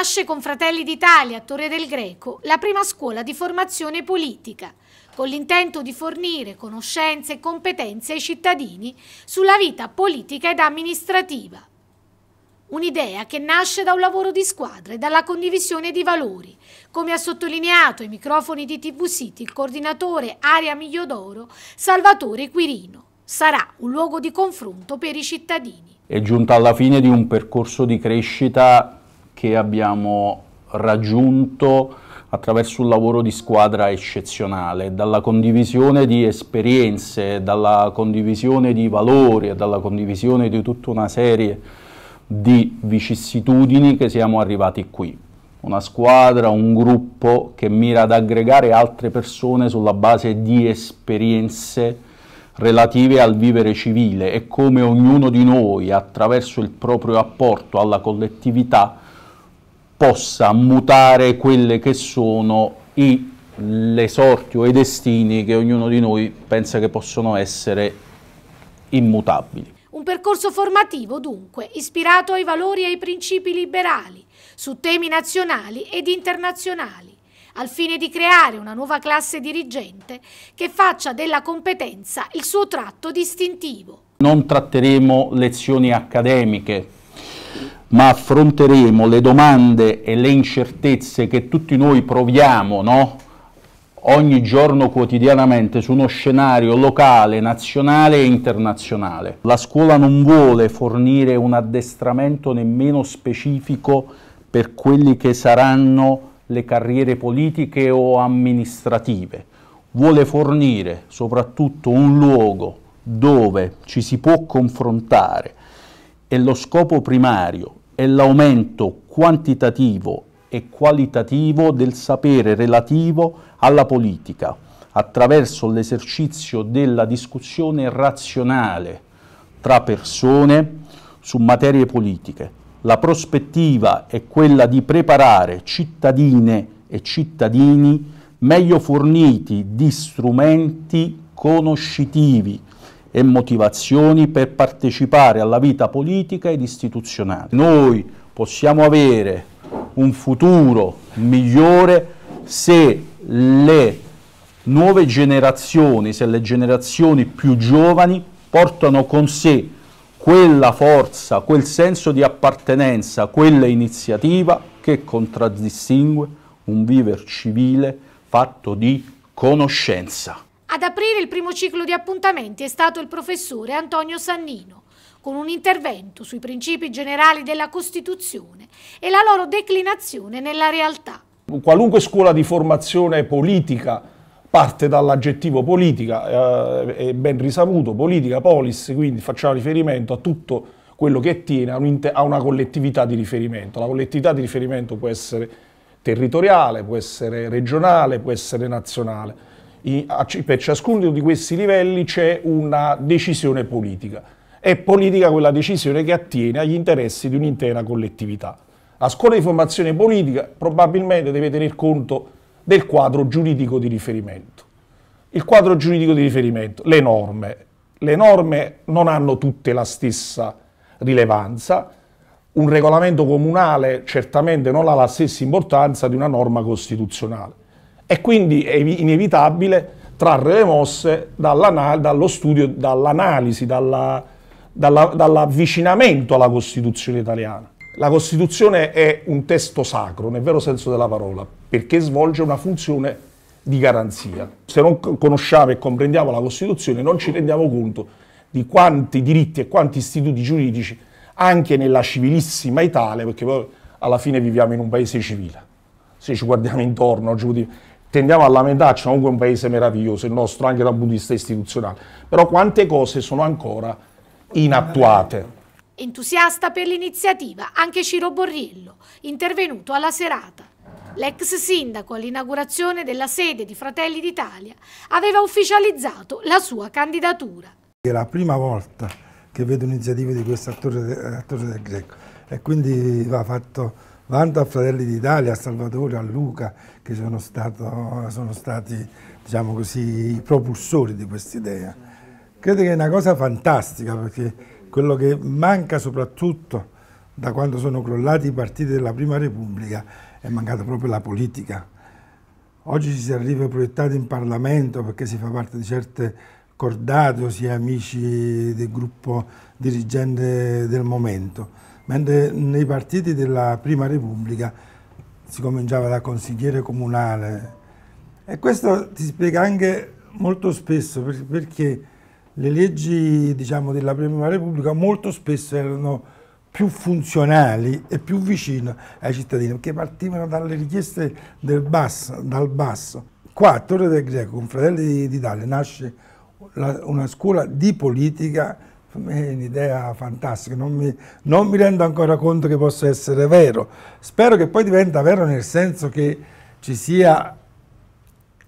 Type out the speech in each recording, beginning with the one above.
Nasce con Fratelli d'Italia a Torre del Greco la prima scuola di formazione politica, con l'intento di fornire conoscenze e competenze ai cittadini sulla vita politica ed amministrativa. Un'idea che nasce da un lavoro di squadra e dalla condivisione di valori, come ha sottolineato ai microfoni di TV City il coordinatore Aria Migliodoro Salvatore Quirino. Sarà un luogo di confronto per i cittadini. È giunta alla fine di un percorso di crescita che abbiamo raggiunto attraverso un lavoro di squadra eccezionale, dalla condivisione di esperienze, dalla condivisione di valori e dalla condivisione di tutta una serie di vicissitudini che siamo arrivati qui. Una squadra, un gruppo che mira ad aggregare altre persone sulla base di esperienze relative al vivere civile e come ognuno di noi attraverso il proprio apporto alla collettività possa mutare quelle che sono i, l'esortio o i destini che ognuno di noi pensa che possono essere immutabili. Un percorso formativo, dunque, ispirato ai valori e ai principi liberali, su temi nazionali ed internazionali, al fine di creare una nuova classe dirigente che faccia della competenza il suo tratto distintivo. Non tratteremo lezioni accademiche ma affronteremo le domande e le incertezze che tutti noi proviamo, no? ogni giorno quotidianamente su uno scenario locale, nazionale e internazionale. La scuola non vuole fornire un addestramento nemmeno specifico per quelli che saranno le carriere politiche o amministrative, vuole fornire soprattutto un luogo dove ci si può confrontare e lo scopo primario è l'aumento quantitativo e qualitativo del sapere relativo alla politica attraverso l'esercizio della discussione razionale tra persone su materie politiche. La prospettiva è quella di preparare cittadine e cittadini meglio forniti di strumenti conoscitivi e motivazioni per partecipare alla vita politica ed istituzionale. Noi possiamo avere un futuro migliore se le nuove generazioni, se le generazioni più giovani portano con sé quella forza, quel senso di appartenenza, quella iniziativa che contraddistingue un viver civile fatto di conoscenza. Ad aprire il primo ciclo di appuntamenti è stato il professore Antonio Sannino, con un intervento sui principi generali della Costituzione e la loro declinazione nella realtà. Qualunque scuola di formazione politica parte dall'aggettivo politica, eh, è ben risaputo, politica, polis, quindi facciamo riferimento a tutto quello che tiene a, un a una collettività di riferimento. La collettività di riferimento può essere territoriale, può essere regionale, può essere nazionale per ciascuno di questi livelli c'è una decisione politica. È politica quella decisione che attiene agli interessi di un'intera collettività. La scuola di formazione politica probabilmente deve tener conto del quadro giuridico di riferimento. Il quadro giuridico di riferimento, le norme. Le norme non hanno tutte la stessa rilevanza, un regolamento comunale certamente non ha la stessa importanza di una norma costituzionale. E quindi è inevitabile trarre le mosse dallo studio, dall'analisi, dalla, dalla, dall'avvicinamento alla Costituzione italiana. La Costituzione è un testo sacro, nel vero senso della parola, perché svolge una funzione di garanzia. Se non conosciamo e comprendiamo la Costituzione non ci rendiamo conto di quanti diritti e quanti istituti giuridici anche nella civilissima Italia, perché poi alla fine viviamo in un paese civile. Se ci guardiamo intorno, oggi tendiamo a lamentarci, comunque è un paese meraviglioso, il nostro anche dal punto di vista istituzionale, però quante cose sono ancora inattuate. Entusiasta per l'iniziativa anche Ciro Borriello, intervenuto alla serata. L'ex sindaco all'inaugurazione della sede di Fratelli d'Italia aveva ufficializzato la sua candidatura. È la prima volta che vedo un'iniziativa di questo attore, attore del greco e quindi va fatto vanto a Fratelli d'Italia, a Salvatore, a Luca, che sono, stato, sono stati diciamo così, i propulsori di questa idea. Credo che è una cosa fantastica perché quello che manca soprattutto da quando sono crollati i partiti della Prima Repubblica è mancata proprio la politica. Oggi ci si arriva proiettati in Parlamento perché si fa parte di certe cordate o si è amici del gruppo dirigente del momento mentre nei partiti della Prima Repubblica si cominciava da consigliere comunale. E questo ti spiega anche molto spesso perché le leggi diciamo, della Prima Repubblica molto spesso erano più funzionali e più vicine ai cittadini, perché partivano dalle richieste del basso, dal basso. Qua a Torre del Greco, con Fratelli d'Italia, nasce una scuola di politica è un'idea fantastica, non mi, non mi, rendo ancora conto che possa essere vero. Spero che poi diventa vero nel senso che ci sia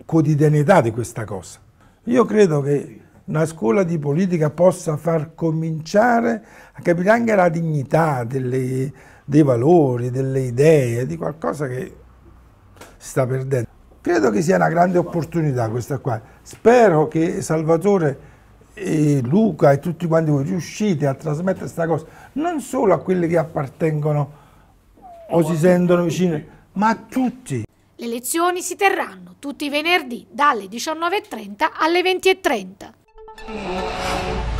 quotidianità di questa cosa. Io credo che una scuola di politica possa far cominciare a capire anche la dignità delle, dei valori, delle idee, di qualcosa che si sta perdendo. Credo che sia una grande opportunità questa qua. Spero che Salvatore e Luca e tutti quanti voi riuscite a trasmettere questa cosa non solo a quelli che appartengono o si sentono vicini, ma a tutti. Le lezioni si terranno tutti i venerdì dalle 19.30 alle 20.30.